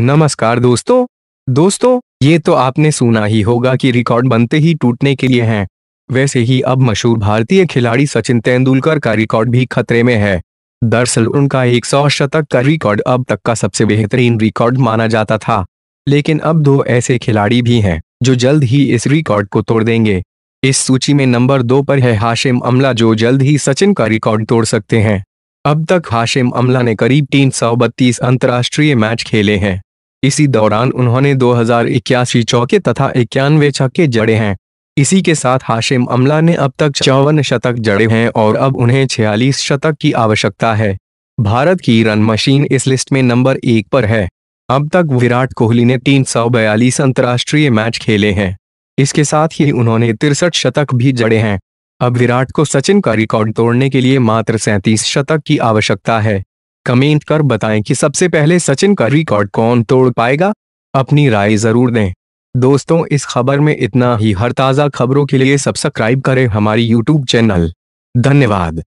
नमस्कार दोस्तों दोस्तों ये तो आपने सुना ही होगा कि रिकॉर्ड बनते ही टूटने के लिए हैं वैसे ही अब मशहूर भारतीय खिलाड़ी सचिन तेंदुलकर का रिकॉर्ड भी खतरे में है दरअसल उनका एक सौ शतक का रिकॉर्ड अब तक का सबसे बेहतरीन रिकॉर्ड माना जाता था लेकिन अब दो ऐसे खिलाड़ी भी हैं जो जल्द ही इस रिकॉर्ड को तोड़ देंगे इस सूची में नंबर दो पर है हाशिम अमला जो जल्द ही सचिन का रिकॉर्ड तोड़ सकते हैं अब तक हाशिम अमला ने करीब तीन सौ अंतर्राष्ट्रीय मैच खेले हैं इसी दौरान उन्होंने दो हजार इक्यासी चौके तथा इक्यानवे छक्के जड़े हैं इसी के साथ हाशिम अमला ने अब तक चौवन शतक जड़े हैं और अब उन्हें छियालीस शतक की आवश्यकता है भारत की रन मशीन इस लिस्ट में नंबर एक पर है अब तक विराट कोहली ने तीन सौ बयालीस अंतर्राष्ट्रीय मैच खेले हैं इसके साथ ही उन्होंने तिरसठ शतक भी जड़े हैं अब विराट को सचिन का रिकॉर्ड तोड़ने के लिए मात्र सैंतीस शतक की आवश्यकता है कमेंट कर बताएं कि सबसे पहले सचिन का रिकॉर्ड कौन तोड़ पाएगा अपनी राय जरूर दें दोस्तों इस खबर में इतना ही हर ताज़ा खबरों के लिए सब्सक्राइब करें हमारी यूट्यूब चैनल धन्यवाद